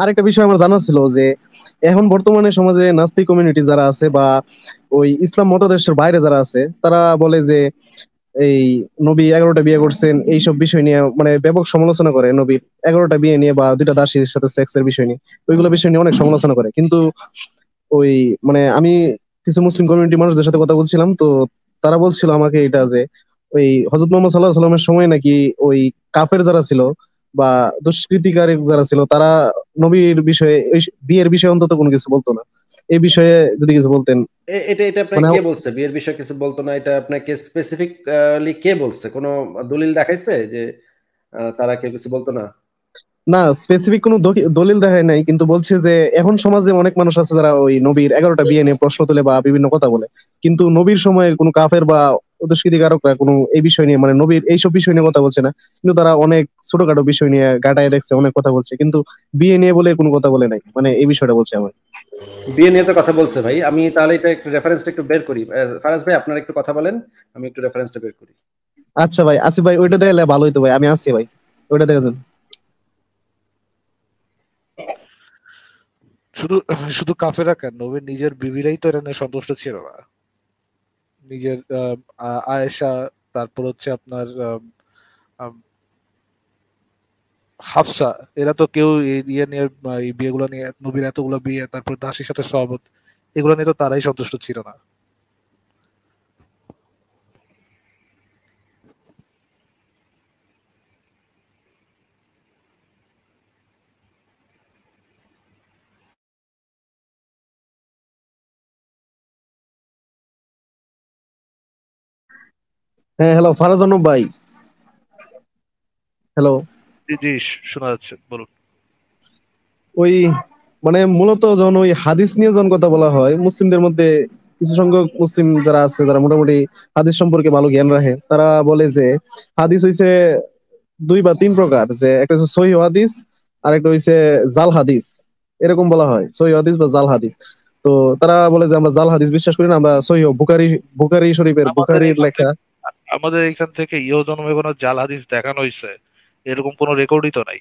আরেকটা বিষয় আমার জানা ছিল যে এখন বর্তমানে সমাজে নাস্তি কমিউনিটি যারা আছে বা ওই ইসলাম মতাদর্শের বাইরে যারা আছে তারা বলে যে এই নবী এগারোটা বিয়ে করছেন এইসব বিষয় নিয়ে মানে ব্যাপক সমালোচনা করে নবীর এগারোটা বিয়ে নিয়ে বা দুইটা দাসীর সাথে সেক্সের বিষয় নিয়ে ওইগুলো বিষয় নিয়ে অনেক সমালোচনা করে কিন্তু ওই মানে আমি কিছু মুসলিম কমিউনিটি মানুষদের সাথে কথা বলছিলাম তো তারা বলছিল আমাকে এটা যে ওই হজরত মোহাম্মদ সাল্লাহ সাল্লামের সময় নাকি ওই কাফের যারা ছিল বা দুষ্কৃতিকারী যারা ছিল তারা নবীর বিষয়ে বিয়ের বিষয়ে অন্তত কোনো কিছু বলতো না এই বিষয়ে যদি কিছু বলতেন এটা এটা মানে কে বলছে বিয়ের বিষয়ে কিছু বলতো না এটা আপনাকে স্পেসিফিকলি কে বলছে কোনো দলিল দেখাইছে যে তারা কেউ কিছু বলতো না না স্পেসিফিক কোনো দলিল দেখায় নাই কিন্তু বলছে যে এখন সমাজে অনেক মানুষ আছে যারা ওই নবীর এগারোটা বিয়ে নিয়ে প্রশ্ন তোলে বা বিভিন্ন কথা বলে কিন্তু নবীর সময়ে কোনো কাফের বা দুষ্কৃতিকারকরা কোনো এই বিষয় নিয়ে মানে নবীর এইসব বিষয় নিয়ে কথা বলছে না কিন্তু তারা অনেক ছোটখাটো বিষয় নিয়ে গাটায় দেখছে অনেক কথা বলছে কিন্তু বিয়ে নিয়ে বলে কোনো কথা বলে নাই মানে এই বিষয়টা বলছে আমার বিয়ে নিয়ে তো কথা বলছে ভাই আমি তাহলে এটা একটু রেফারেন্সটা একটু বের করি ফারাজ ভাই আপনারা একটু কথা বলেন আমি একটু রেফারেন্সটা বের করি আচ্ছা ভাই আসি ভাই ওইটা দেখলে ভালো হইতো ভাই আমি আসি ভাই ওইটা দেখেন শুধু শুধু কাফেরা কেন নবীর নিজের বিবিরাই তো এটা সন্তুষ্ট ছিল না নিজের আয়েশা তারপর হচ্ছে আপনার হাফসা এরা তো কেউ ইয়ে নিয়ে এই বিয়েগুলো নিয়ে নবীর এতগুলো বিয়ে তারপর দাসীর সাথে সহমত এগুলো নিয়ে তো তারাই সন্তুষ্ট ছিল না হ্যাঁ হ্যালো ভাই হ্যালো জি জি শোনা যাচ্ছে বলুন ওই মানে মূলত যখন ওই হাদিস নিয়ে যখন কথা বলা হয় মুসলিমদের মধ্যে কিছু সংখ্যক মুসলিম যারা আছে মোটামুটি হাদিস সম্পর্কে ভালো জ্ঞান রাখে তারা বলে যে হাদিস হইছে দুই বা তিন প্রকার যে একটা হচ্ছে সহি হাদিস আর একটা হইছে জাল হাদিস এরকম বলা হয় সহি হাদিস বা জাল হাদিস তো তারা বলে যে আমরা জাল হাদিস বিশ্বাস করি না আমরা সহি বুকারি বুকারি শরীফের বুখারির লেখা আমাদের এখান থেকে ইয় জন্মে কোনো জাল হাদিস দেখানো হয়েছে এরকম কোনো রেকর্ডই তো নাই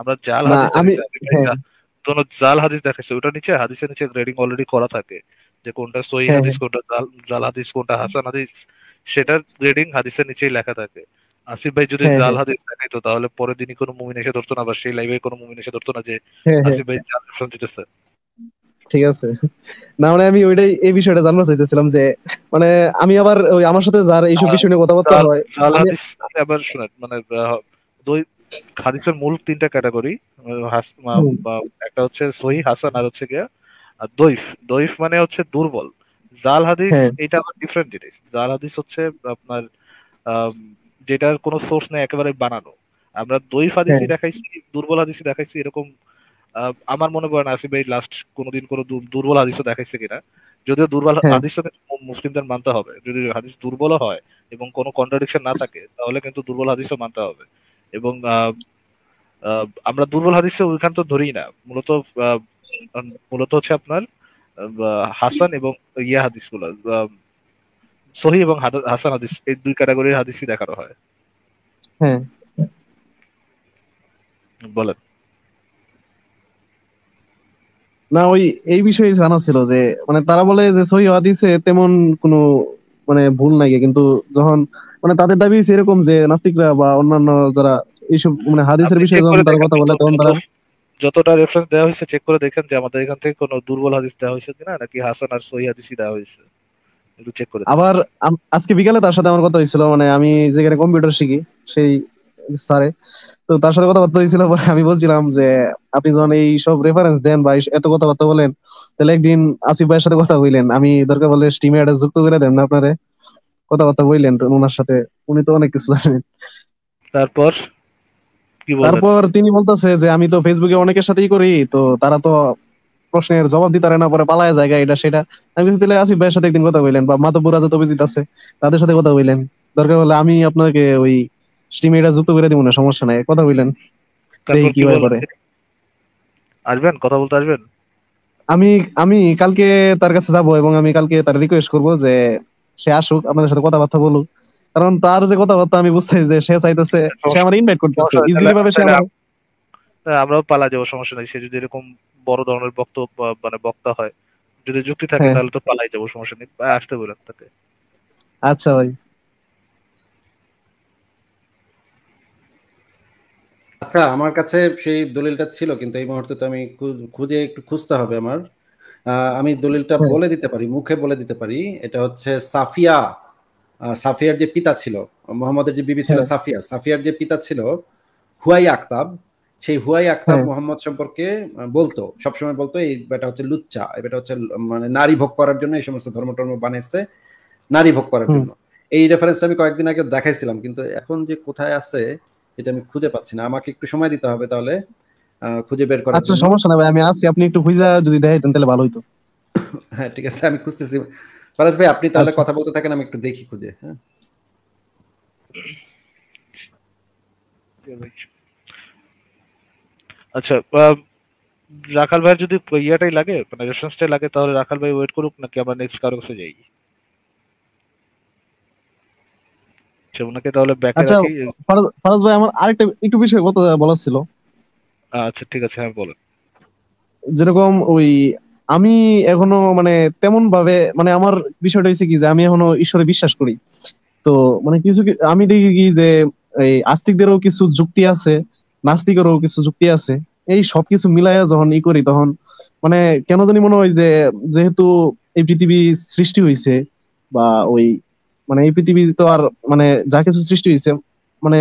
আমরা জাল হাদিস হ্যাঁ। কোন জাল হাদিস দেখাইছে ওটা নিচে হাদিসের নিচে গ্রেডিং অলরেডি করা থাকে যে কোনটা সহি হ্যাঁ, হাদিস হ্যাঁ। কোনটা জাল জাল হাদিস কোনটা হাসান হাদিস সেটা গ্রেডিং হাদিসের নিচেই লেখা থাকে আসিফ ভাই যদি জাল হাদিস দেখাইতো তাহলে পরের দিনই কোনো মুমিন এসে ধরতো না বা সেই লাইভে কোনো মুমিন এসে ধরতো না যে আসিফ ভাই জাল দিতেছে ঠিক আছে না মানে আমি ওইটাই এই বিষয়টা জানতে চাইতেছিলাম যে মানে আমি আবার ওই আমার সাথে যার এইসব বিষয় নিয়ে কথাবার্তা হয় আবার শুনেন মানে দুই হাদিসের মূল তিনটা ক্যাটাগরি একটা হচ্ছে সহি হাসান আর হচ্ছে গিয়া মানে হচ্ছে দুর্বল জাল হাদিস হ্যাঁ। এটা আবার ডিফারেন্ট জিনিস জাল হাদিস হচ্ছে আপনার যেটার কোনো সোর্স নেই একেবারে বানানো আমরা দৈফ হাদিসই হ্যাঁ। দেখাইছি দুর্বল হাদিসই দেখাইছি এরকম আমার মনে পড়ে না ভাই লাস্ট কোনোদিন কোনো দুর্বল হাদিসও দেখাইছে কিনা যদিও দুর্বল হ্যাঁ। হাদিস মুসলিমদের মানতে হবে যদি হাদিস দুর্বল হয় এবং কোনো কন্ট্রাডিকশন না থাকে তাহলে কিন্তু দুর্বল হাদিসও মানতে হবে এবং আমরা দুর্বল হাদিসে ওইখান তো ধরি না মূলত মূলত হচ্ছে আপনার হাসান এবং ইয়া হাদিস গুলো সহি এবং হাসান হাদিস এই দুই ক্যাটাগরির হাদিসই দেখানো হয় হ্যাঁ বলেন না ওই এই বিষয়ে জানা ছিল যে মানে তারা বলে যে সহি হাদিসে তেমন কোনো মানে ভুল নাই কিন্তু যখন মানে তাদের দাবি এরকম যে নাস্তিকরা বা অন্যান্য যারা এইসব মানে হাদিসের বিষয়ে যখন তারা কথা বলে তখন তারা যতটা রেফারেন্স দেওয়া হয়েছে চেক করে দেখেন যে আমাদের এখান থেকে কোনো দুর্বল হাদিস দেওয়া হয়েছে কিনা নাকি হাসান আর সহি হাদিসই দেওয়া হয়েছে একটু চেক করে আবার আজকে বিকালে তার সাথে আমার কথা হয়েছিল মানে আমি যেখানে কম্পিউটার শিখি সেই স্যারে তো তার সাথে কথাবার্তা হয়েছিল পরে আমি বলছিলাম যে আপনি যখন এই সব রেফারেন্স দেন বা এত কথাবার্তা বলেন তাহলে একদিন আসিফ ভাইয়ের সাথে কথা বললেন আমি দরকার বলে স্টিমে অ্যাড্রেস যুক্ত করে দেন না আপনারে কথাবার্তা বললেন তো ওনার সাথে উনি তো অনেক কিছু জানেন তারপর তারপর তিনি বলতেছে যে আমি তো ফেসবুকে অনেকের সাথেই করি তো তারা তো প্রশ্নের জবাব দিতে পারে না পরে পালায় জায়গা এটা সেটা আমি কিছু তাহলে আসিফ ভাইয়ের সাথে একদিন কথা বললেন বা মাতব্বুর তো অভিজিৎ আছে তাদের সাথে কথা বললেন দরকার হলে আমি আপনাকে ওই স্টিমে এটা যুক্ত করে দিব না সমস্যা নাই কথা বললেন কি ব্যাপারে আসবেন কথা বলতে আসবেন আমি আমি কালকে তার কাছে যাব এবং আমি কালকে তার রিকোয়েস্ট করব যে সে আসুক আমাদের সাথে কথাবার্তা বলুক কারণ তার যে কথাবার্তা আমি বুঝতেছি যে সে চাইতেছে সে আমার ইনভাইট করতেছে ইজিলি ভাবে সে আমরাও পালা যাব সমস্যা নাই সে যদি এরকম বড় ধরনের বক্তব্য মানে বক্তা হয় যদি যুক্তি থাকে হ্যাঁ। তাহলে তো পালাই যাব সমস্যা নেই আসতে বলেন তাতে আচ্ছা ভাই আচ্ছা আমার কাছে সেই দলিলটা ছিল কিন্তু এই মুহূর্তে তো আমি খুঁজে একটু খুঁজতে হবে আমার আমি দলিলটা বলে দিতে পারি মুখে বলে দিতে পারি এটা হচ্ছে সাফিয়া সাফিয়ার যে পিতা ছিল মোহাম্মদের যে বিবি ছিল হ্যাঁ। সাফিয়া সাফিয়ার যে পিতা ছিল হুয়াই আক্তাব সেই হুয়াই আক্তাব হ্যাঁ। মোহাম্মদ সম্পর্কে বলতো সবসময় বলতো এই বেটা হচ্ছে লুচ্চা এই বেটা হচ্ছে মানে নারী ভোগ করার জন্য এই সমস্ত ধর্ম টর্ম বানিয়েছে নারী ভোগ করার জন্য এই রেফারেন্সটা আমি কয়েকদিন আগে দেখাইছিলাম কিন্তু এখন যে কোথায় আছে এটা আমি খুঁজে পাচ্ছি না আমাকে একটু সময় দিতে হবে তাহলে খুঁজে বের করার আচ্ছা সমস্যা না ভাই আমি আসি আপনি একটু হুইজা যদি দেখাইতেন তাহলে ভালো হইতো হ্যাঁ ঠিক আছে আমি খুঁজতেছি ফারাজ ভাই আপনি তাহলে আচ্ছা। কথা বলতে থাকেন আমি একটু দেখি খুঁজে হ্যাঁ আচ্ছা রাখাল ভাই যদি ইয়াটাই লাগে মানে রেফারেন্সটাই লাগে তাহলে রাখাল ভাই ওয়েট করুক নাকি আমরা নেক্সট কারো কাছে যাই আচ্ছা তাহলে আচ্ছা, ফারাজ ভাই আমার আরেকটা একটু কথা বলার ছিল আচ্ছা ঠিক আছে হ্যাঁ বলেন যেরকম ওই আমি এখনো মানে তেমন ভাবে মানে আমার বিষয়টা হয়েছে কি যে আমি এখনো ঈশ্বরে বিশ্বাস করি তো মানে কিছু আমি দেখি কি যে এই আস্তিকদেরও কিছু যুক্তি আছে নাস্তিকেরও কিছু যুক্তি আছে এই সবকিছু মিলাইয়া যখন ই করি তখন মানে কেন জানি মনে হয় যে যেহেতু এই পৃথিবী সৃষ্টি হয়েছে বা ওই মানে এই পৃথিবীতে তো আর মানে যা কিছু সৃষ্টি হয়েছে মানে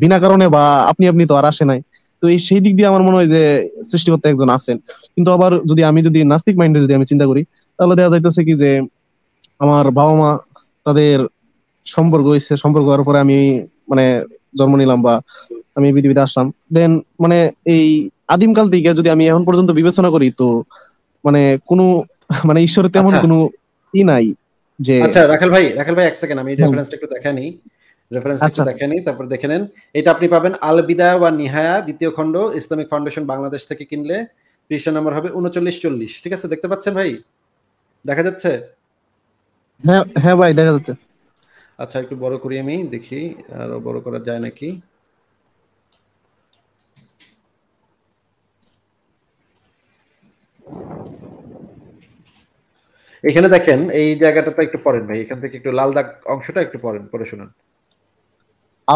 বিনা কারণে বা আপনি আপনি তো আর আসে নাই তো এই সেই দিক দিয়ে আমার মনে হয় যে সৃষ্টিকর্তা একজন আছেন কিন্তু আবার যদি আমি যদি নাস্তিক মাইন্ডে যদি আমি চিন্তা করি তাহলে দেখা যাইতেছে কি যে আমার বাবা মা তাদের সম্পর্ক হয়েছে সম্পর্ক হওয়ার পরে আমি মানে জন্ম নিলাম বা আমি পৃথিবীতে আসলাম দেন মানে এই আদিমকাল থেকে যদি আমি এখন পর্যন্ত বিবেচনা করি তো মানে কোনো মানে ঈশ্বরের তেমন আচ্ছা। কোনো ই নাই যে আচ্ছা রাখাল ভাই রাখাল ভাই এক সেকেন্ড আমি রেফারেন্সটা একটু রেফারেন্সটা একটু নিই আচ্ছা। তারপর দেখে নেন এটা আপনি পাবেন আল বিদায় ওয়া নিহায়া দ্বিতীয় খণ্ড ইসলামিক ফাউন্ডেশন বাংলাদেশ থেকে কিনলে পৃষ্ঠা নম্বর হবে উনচল্লিশ চল্লিশ ঠিক আছে দেখতে পাচ্ছেন ভাই দেখা যাচ্ছে হ্যাঁ হ্যাঁ ভাই দেখা যাচ্ছে আচ্ছা একটু বড় করি আমি দেখি আরো বড় করা যায় নাকি এখানে দেখেন এই তো একটু পড়েন ভাই এখান থেকে একটু লাল দাগ অংশটা একটু পড়েন পড়ে শুনেন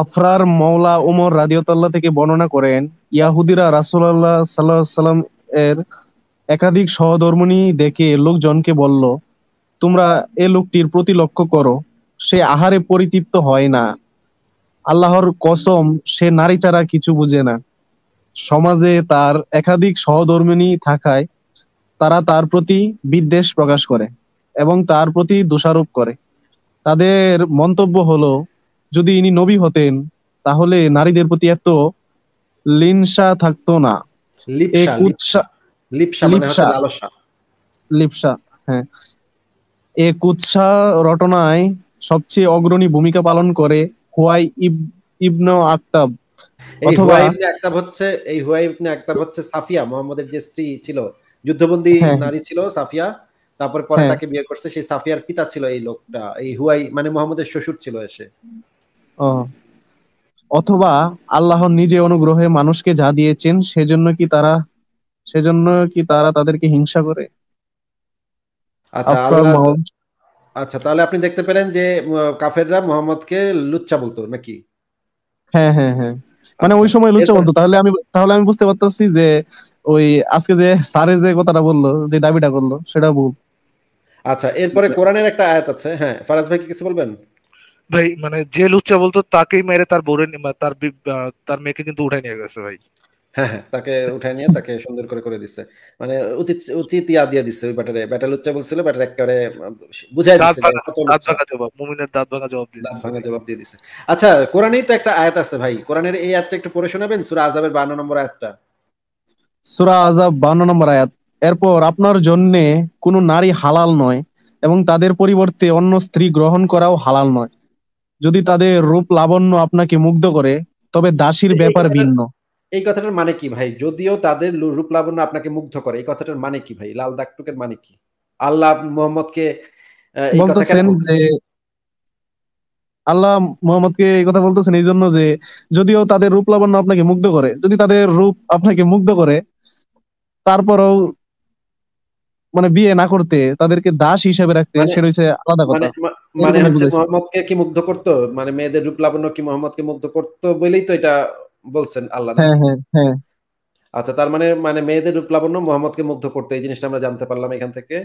আফরার মৌলা উমর রাদিয়াল্লাহ থেকে বর্ণনা করেন ইয়াহুদিরা রাসূলুল্লাহ সাল্লাল্লাহু সাল্লাম এর একাধিক সহধর্মিণী দেখে লোকজনকে বলল তোমরা এ লোকটির প্রতি লক্ষ্য করো সে আহারে পরিতৃপ্ত হয় না আল্লাহর কসম সে নারী ছাড়া কিছু বুঝে না সমাজে তার একাধিক সহধর্মিণী থাকায় তারা তার প্রতি বিদ্বেষ প্রকাশ করে এবং তার প্রতি দোষারোপ করে তাদের মন্তব্য হলো যদি ইনি নবী হতেন তাহলে নারীদের প্রতি এত লিনসা থাকতো না লিপসা মানে হ্যাঁ রটনায় সবচেয়ে অগ্রণী ভূমিকা পালন করে হুয়াই ইবনু আক্তাব অথবা হচ্ছে এই হুয়াই ইবনে আক্তাব হচ্ছে সাফিয়া মোহাম্মদের যে স্ত্রী ছিল যুদ্ধবন্দী হ্যাঁ, হ্যাঁ। নারী ছিল সাফিয়া তারপর পরে হ্যাঁ। তাকে বিয়ে করছে সেই সাফিয়ার পিতা ছিল এই লোকটা এই হুয়াই মানে মোহাম্মদের শ্বশুর ছিল এসে অথবা আল্লাহ নিজে অনুগ্রহে মানুষকে যা দিয়েছেন সেজন্য কি তারা সেজন্য কি তারা তাদেরকে হিংসা করে আচ্ছা, আচ্ছা তাহলে আপনি দেখতে পেলেন যে কাফেররা মোহাম্মদকে লুচ্চা বলতো নাকি হ্যাঁ হ্যাঁ হ্যাঁ মানে ওই আচ্ছা, সময় লুচ্চা বলতো তাহলে আমি তাহলে আমি বুঝতে পারতাছি যে ওই আজকে যে সারে যে কথাটা বললো যে দাবিটা করলো সেটা ভুল আচ্ছা এরপরে কোরআনের একটা আয়াত আছে হ্যাঁ ফারাজ ভাই কিছু বলবেন ভাই মানে যে লুচ্চা বলতো তাকেই মেরে তার বোরে তার তার মেয়েকে কিন্তু উঠে নিয়ে গেছে ভাই হ্যাঁ, হ্যাঁ তাকে নিয়ে তাকে সুন্দর করে করে দিছে মানে উচিত উচিত ইয়া দিয়ে দিছে ওই ব্যাটারে লুচ্চা বলছিল ব্যাটার একেবারে বুঝাই দিছে দাঁত ভাঙা জবাব দাঁত দিয়ে দাঁত ভাঙা জবাব দিয়ে দিছে আচ্ছা কোরআনেই তো একটা আয়াত আছে ভাই কোরআনের এই আয়াতটা একটু পড়ে শোনাবেন সুরা আজাবের 52 নম্বর আয়াতটা সুরা আজাব বান্ন নম্বর আয়াত এরপর আপনার জন্য কোনো নারী হালাল নয় এবং তাদের পরিবর্তে অন্য স্ত্রী গ্রহণ করাও হালাল নয় যদি তাদের রূপ লাবণ্য আপনাকে মুগ্ধ করে তবে দাসির ব্যাপার ভিন্ন এই কথাটার মানে কি ভাই যদিও তাদের রূপ লাবণ্য আপনাকে মুগ্ধ করে এই কথাটার মানে কি ভাই লাল দাগটুকের মানে কি আল্লাহ মোহাম্মদকে বলতেছেন যে আল্লাহ মোহাম্মদকে এই কথা বলতেছেন এই জন্য যে যদিও তাদের রূপ লাবণ্য আপনাকে মুগ্ধ করে যদি তাদের রূপ আপনাকে মুগ্ধ করে তারপরেও মানে বিয়ে না করতে তাদেরকে দাস হিসেবে রাখতে মানে সেটা হচ্ছে আলাদা কথা মানে, মানে মোহাম্মদকে কি মুগ্ধ করতো মানে মেয়েদের রূপ লাবণ্য কি মোহাম্মদকে মুগ্ধ করতো বলেই তো এটা বলছেন আল্লাহ হ্যাঁ হ্যাঁ হ্যাঁ আচ্ছা তার মানে মানে মেয়েদের রূপ লাবণ্য মোহাম্মদকে মুগ্ধ করতে এই জিনিসটা আমরা জানতে পারলাম এখান থেকে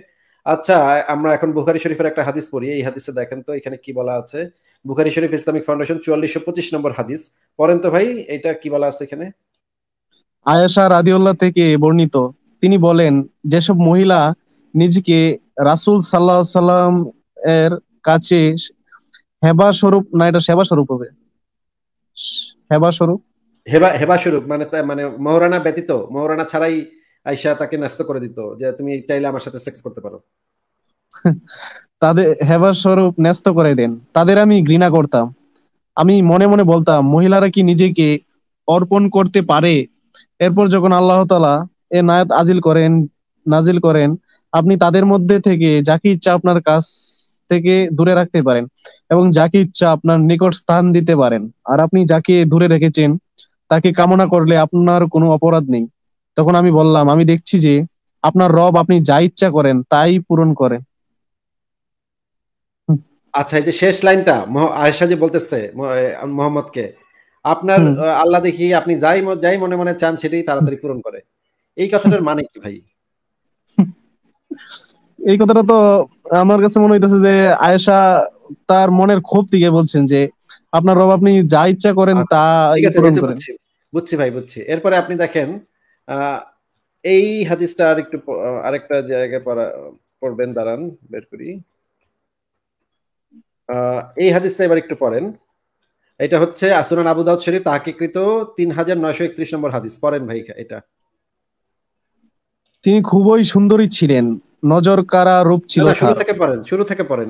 আচ্ছা আমরা এখন বুখারি শরীফের একটা হাদিস পড়ি এই হাদিসে দেখেন তো এখানে কি বলা আছে বুখারি শরীফ ইসলামিক ফাউন্ডেশন চুয়াল্লিশশো পঁচিশ নম্বর হাদিস পড়েন তো ভাই এটা কি বলা আছে এখানে আয়াশা রাদিউল্লাহ থেকে বর্ণিত তিনি বলেন যেসব মহিলা নিজেকে রাসুল সাল্লাহ সাল্লাম এর কাছে হেবা স্বরূপ না এটা সেবা স্বরূপ হবে হেবা স্বরূপ হেবা হেবা স্বরূপ মানে মানে মহরানা ব্যতীত মহরানা ছাড়াই আয়েশা তাকে ন্যস্ত করে দিত যে তুমি চাইলে আমার সাথে সেক্স করতে পারো তাদের হেবা স্বরূপ ন্যস্ত করে দেন তাদের আমি ঘৃণা করতাম আমি মনে মনে বলতাম মহিলারা কি নিজেকে অর্পণ করতে পারে এরপর যখন আল্লাহ তালা এ নায়াত আজিল করেন নাজিল করেন আপনি তাদের মধ্যে থেকে যাকে ইচ্ছা আপনার কাছ থেকে দূরে রাখতে পারেন এবং যাকে ইচ্ছা আপনার নিকট স্থান দিতে পারেন আর আপনি যাকে দূরে রেখেছেন তাকে কামনা করলে আপনার কোনো অপরাধ নেই তখন আমি বললাম আমি দেখছি যে আপনার রব আপনি যা ইচ্ছা করেন তাই পূরণ করেন আচ্ছা এই যে শেষ লাইনটা আয়েশা যে বলতেছে মোহাম্মদকে আপনার আল্লাহ দেখি আপনি যাই যাই মনে মনে চান সেটাই তাড়াতাড়ি পূরণ করে এই কথাটার মানে কি ভাই এই কথাটা তো আমার কাছে মনে হইতেছে যে আয়েশা তার মনের ক্ষোভ থেকে বলছেন যে আপনার রব আপনি যা ইচ্ছা করেন আচ্ছা, তা বুঝছি ভাই বুঝছি এরপরে আপনি দেখেন এই হাদিসটা আরেকটু আরেকটা জায়গায় পড়বেন দাঁড়ান বের করি এই হাদিসটা এবার একটু পড়েন এটা হচ্ছে আসুরান আবু দাউদ শরীফ তাহাকিকৃত তিন হাজার নয়শো একত্রিশ নম্বর হাদিস পড়েন ভাই এটা তিনি খুবই সুন্দরী ছিলেন নজর কারা রূপ ছিল শুরু থেকে পড়েন শুরু থেকে পড়েন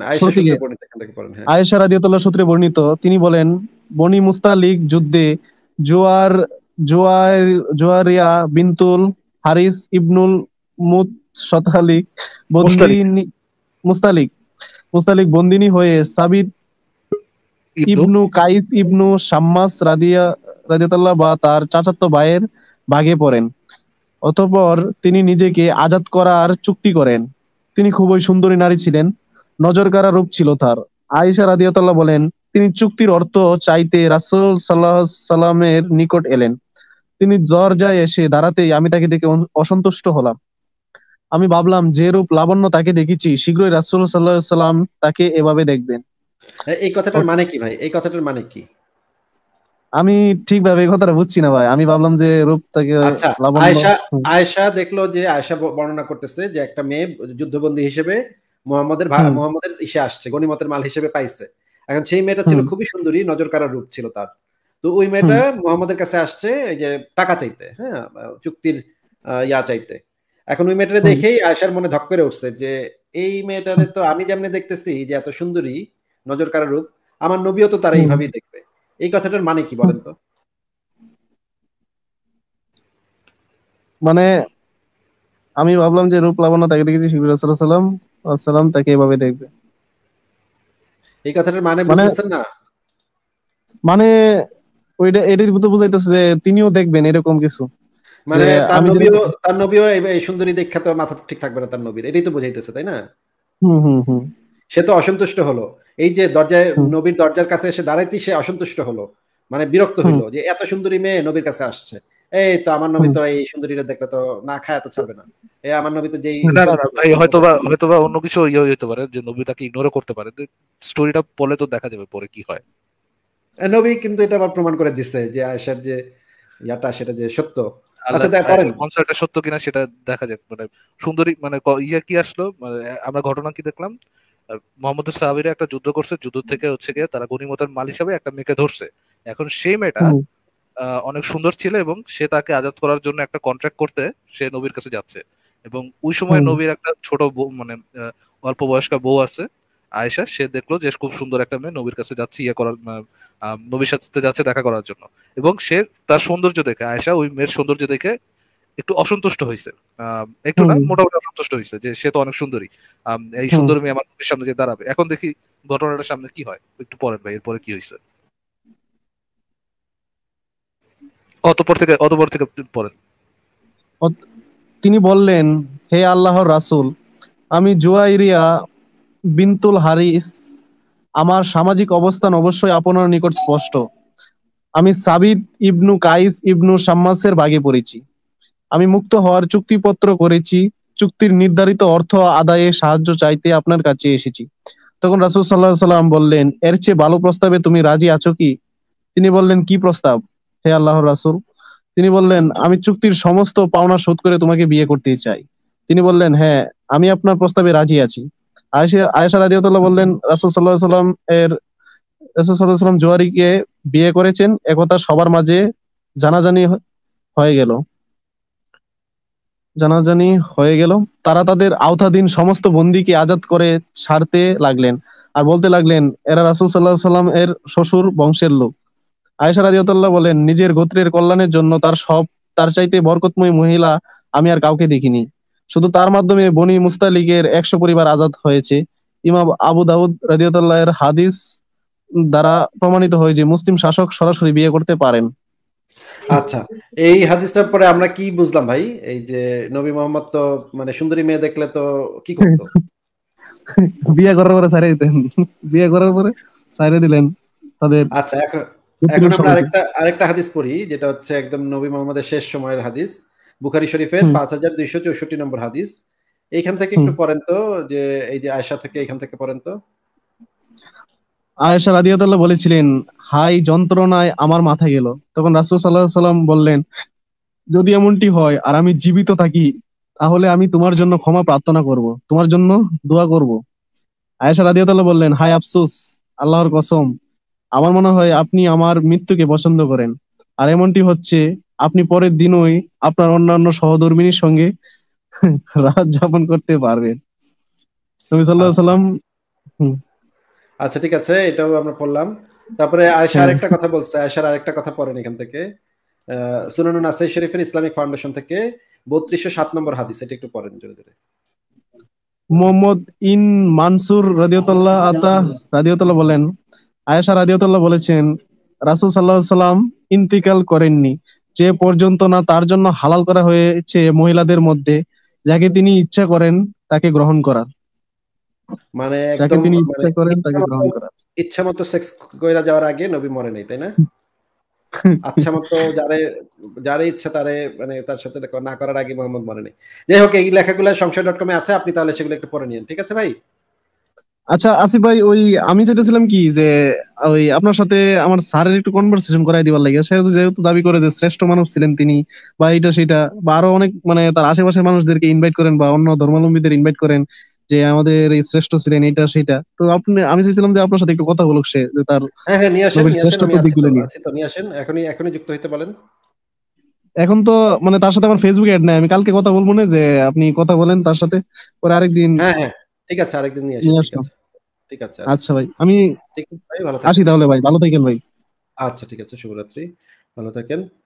আয়েশা হ্যাঁ। রাদিয়াল্লাহ সূত্রে বর্ণিত তিনি বলেন বনি মুস্তালিক যুদ্ধে জোয়ার জোয়ার জোয়ারিয়া বিনতুল হারিস ইবনুল মুত শতালিক বন্দিনী মুস্তালিক মুস্তালিক বন্দিনী হয়ে সাবিত ইবনু কাইস ইবনু শাম্মাস রাদিয়া রাদিয়াতাল্লাহ বা তার চাচাতো ভাইয়ের ভাগে পড়েন অতঃপর তিনি নিজেকে আজাদ করার চুক্তি করেন তিনি খুবই সুন্দরী নারী ছিলেন নজর কারা রূপ ছিল তার আয়েশা রাদিয়াতাল্লাহ বলেন তিনি চুক্তির অর্থ চাইতে রাসুল সাল্লাহ সাল্লামের নিকট এলেন তিনি দরজায় এসে দাঁড়াতেই আমি তাকে দেখে অসন্তুষ্ট হলাম আমি ভাবলাম যে রূপ লাবণ্য তাকে দেখেছি শীঘ্রই রাসুল সাল্লাহ সাল্লাম তাকে এভাবে দেখবেন এই কথাটার মানে কি ভাই এই কথাটার মানে কি আমি ঠিকভাবে এই কথাটা বুঝছি না ভাই আমি ভাবলাম যে আচ্ছা, দেখলো যে বর্ণনা করতেছে যে একটা মেয়ে যুদ্ধবন্দী হিসেবে মোহাম্মদের মোহাম্মদের ইসে আসছে মাল হিসেবে পাইছে এখন সেই মেয়েটা ছিল খুবই সুন্দরী নজর কারার রূপ ছিল তার তো ওই মেয়েটা মোহাম্মদের কাছে আসছে এই যে টাকা চাইতে হ্যাঁ চুক্তির ইয়া চাইতে এখন ওই মেয়েটা দেখেই আয়েশার মনে ধক করে উঠছে যে এই মেয়েটা তো আমি যেমনি দেখতেছি যে এত সুন্দরী নজর কারা রূপ আমার নবীও তো তারা এইভাবেই দেখবে এই কথাটার মানে কি বলেন তো মানে আমি ভাবলাম যে রূপ লাবণ্য তাকে দেখেছি শিবির সাল্লাম সাল্লাম তাকে এভাবে দেখবে এই কথাটার মানে, মানে বুঝতেছেন না মানে ওইটা বুঝাইতেছে যে তিনিও দেখবেন এরকম কিছু মানে তার তার নবীও এই সুন্দরী দেখা তো মাথা ঠিক থাকবে না তার নবীর এটাই তো বুঝাইতেছে তাই না হুম হুম হুম সে তো অসন্তুষ্ট হলো এই যে দরজায় নবীর দরজার কাছে এসে দাঁড়াইতে সে অসন্তুষ্ট হলো মানে বিরক্ত হলো যে এত সুন্দরী মেয়ে নবীর কাছে আসছে এই তো আমার নবী তো এই সুন্দরীটা দেখলে তো না খায় তো ছাড়বে না এই আমার নবী তো যেই ভাই হয়তোবা হয়তোবা অন্য কিছু ইয়ে হইতে পারে যে নবী তাকে ইগনোর করতে পারে স্টোরিটা পড়লে তো দেখা যাবে পরে কি হয় নবী কিন্তু এটা আবার প্রমাণ করে দিচ্ছে যে আয়েশার যে ইয়াটা সেটা যে সত্য আচ্ছা কনসার্টটা সত্য কিনা সেটা দেখা যাক মানে সুন্দরী মানে ইয়া কি আসলো মানে আমরা ঘটনা কি দেখলাম মোহাম্মদ সাহাবিরা একটা যুদ্ধ করছে যুদ্ধ থেকে হচ্ছে গিয়ে তারা মাল হিসাবে একটা মেয়েকে ধরছে এখন সেই মেয়েটা অনেক সুন্দর ছিল এবং সে তাকে আজাদ করার জন্য একটা কন্ট্রাক্ট করতে সে নবীর কাছে যাচ্ছে এবং ওই সময় নবীর একটা ছোট মানে অল্প বয়স্ক বউ আছে আয়েশা সে দেখলো যে খুব সুন্দর একটা মেয়ে নবীর কাছে যাচ্ছে ইয়ে করার নবীর সাথে যাচ্ছে দেখা করার জন্য এবং সে তার সৌন্দর্য দেখে আয়েশা ওই মেয়ের সৌন্দর্য দেখে একটু অসন্তুষ্ট হয়েছে একটু না মোটামুটি অসন্তুষ্ট হয়েছে যে সে তো অনেক সুন্দরী এই সুন্দর মেয়ে আমার সামনে যে দাঁড়াবে এখন দেখি ঘটনাটার সামনে কি হয় একটু পরে ভাই এরপরে কি হয়েছে অতপর থেকে অতপর থেকে তিনি বললেন হে আল্লাহর রাসূল আমি জুয়াইরিয়া বিনতুল হারিস আমার সামাজিক অবস্থান অবশ্যই আপনার নিকট স্পষ্ট আমি সাবিদ ইবনু কাইস ইবনু সাম্মাসের ভাগে পড়েছি আমি মুক্ত হওয়ার চুক্তিপত্র করেছি চুক্তির নির্ধারিত অর্থ আদায়ে সাহায্য চাইতে আপনার কাছে এসেছি তখন রাসুল সাল্লাহ সাল্লাম বললেন এর চেয়ে ভালো প্রস্তাবে তুমি রাজি আছো কি তিনি বললেন কি প্রস্তাব হে আল্লাহ রাসুল তিনি বললেন আমি চুক্তির সমস্ত পাওনা শোধ করে তোমাকে বিয়ে করতে চাই তিনি বললেন হ্যাঁ আমি আপনার প্রস্তাবে রাজি আছি আয়েশা রাজিয়াতুল্লাহ বললেন রাসুল সাল্লাহ সাল্লাম এর রাসুল সাল্লাহ সাল্লাম জোয়ারিকে বিয়ে করেছেন একথা সবার মাঝে জানাজানি হয়ে গেল জানাজানি হয়ে গেল তারা তাদের আওতাধীন সমস্ত বন্দীকে আজাদ করে ছাড়তে লাগলেন আর বলতে লাগলেন এরা রাসুল সাল্লাহ সাল্লাম এর শ্বশুর বংশের লোক আয়েশা রাজিউতাল্লাহ বলেন নিজের গোত্রের কল্যাণের জন্য তার সব তার চাইতে বরকতময় মহিলা আমি আর কাউকে দেখিনি শুধু তার মাধ্যমে বনি মুস্তালিকের একশো পরিবার আজাদ হয়েছে ইমাম আবু দাউদ রাজিউতাল্লাহ এর হাদিস দ্বারা প্রমাণিত হয় যে মুসলিম শাসক সরাসরি বিয়ে করতে পারেন আচ্ছা এই হাদিসটার পরে আমরা কি বুঝলাম ভাই এই যে নবী মোহাম্মদ তো মানে সুন্দরী মেয়ে দেখলে তো কি করতো বিয়ে করার পরে সারিয়ে দিতেন বিয়ে করার পরে সারিয়ে দিলেন তাদের আচ্ছা এখন আমরা আরেকটা আরেকটা হাদিস পড়ি যেটা হচ্ছে একদম নবী মোহাম্মদের শেষ সময়ের হাদিস বুখারি শরীফের পাঁচ হাজার দুইশো চৌষট্টি নম্বর হাদিস এইখান থেকে একটু পড়েন তো যে এই যে আয়সা থেকে এইখান থেকে পড়েন তো আয়েশা রাদিয়াল্লাহ বলেছিলেন হাই যন্ত্রণায় আমার মাথা গেল তখন রাসুল সাল্লাহ সাল্লাম বললেন যদি এমনটি হয় আর আমি জীবিত থাকি তাহলে আমি তোমার জন্য ক্ষমা প্রার্থনা করব তোমার জন্য দোয়া করব আয়েশা রাদিয়াতাল্লাহ বললেন হাই আফসুস আল্লাহর কসম আমার মনে হয় আপনি আমার মৃত্যুকে পছন্দ করেন আর এমনটি হচ্ছে আপনি পরের দিনই আপনার অন্যান্য সহধর্মিনীর সঙ্গে রাত যাপন করতে পারবেন নবী সাল্লাহ সাল্লাম আচ্ছা ঠিক আছে এটাও আমরা পড়লাম তারপরে হ্যাঁ। আয়সা আরেকটা কথা বলছে আয়সার আরেকটা কথা পড়েন এখান থেকে সুনানু নাসাই শরীফের ইসলামিক ফাউন্ডেশন থেকে বত্রিশশো সাত নম্বর হাদিস এটা একটু পড়েন জোরে জোরে মোহাম্মদ ইন মানসুর আতা বলেন আয়েশা রাদিয়তাল্লাহ বলেছেন রাসুল সাল্লাহ সাল্লাম ইন্তিকাল করেননি যে পর্যন্ত না তার জন্য হালাল করা হয়েছে মহিলাদের মধ্যে যাকে তিনি ইচ্ছা করেন তাকে গ্রহণ করার মানে যাকে তিনি মানে ইচ্ছা করেন তাকে গ্রহণ করার ইচ্ছা মতো সেক্স করে যাওয়ার আগে নবী মরে নেই তাই না আচ্ছা মতো যারে যারে ইচ্ছা তারে মানে তার সাথে না করার আগে মোহাম্মদ মরে নেই যাই হোক এই লেখাগুলো সংশয় ডট কমে আছে আপনি তাহলে সেগুলো একটু পড়ে নিন ঠিক আছে ভাই আচ্ছা আসিফ ভাই ওই আমি চাইতেছিলাম কি যে ওই আপনার সাথে আমার স্যারের একটু কনভার্সেশন করাই দিবার লাগে সে যেহেতু দাবি করে যে শ্রেষ্ঠ মানুষ ছিলেন তিনি বা এটা সেটা বা আরো অনেক মানে তার আশেপাশের মানুষদেরকে ইনভাইট করেন বা অন্য ধর্মাবলম্বীদের ইনভাইট করেন যে আমাদের এই শ্রেষ্ঠ ছিলেন এটা সেটা তো আপনি আমি চাইছিলাম যে আপনার সাথে একটু কথা বলুক সে যে তার হ্যাঁ, হ্যাঁ, শ্রেষ্ঠ দিকগুলো নিয়ে আসেন এখনই এখনই যুক্ত হইতে পারেন এখন তো মানে তার সাথে আমার ফেসবুক অ্যাড নাই আমি কালকে কথা বলবো না যে আপনি কথা বলেন তার সাথে পরে আরেকদিন হ্যাঁ হ্যাঁ ঠিক আছে আরেকদিন নিয়ে আসেন ঠিক আছে আচ্ছা।, আচ্ছা ভাই আমি ঠিক আছে ভাই ভালো আসি তাহলে ভাই ভালো থাকেন ভাই আচ্ছা ঠিক আছে শুভরাত্রি ভালো থাকেন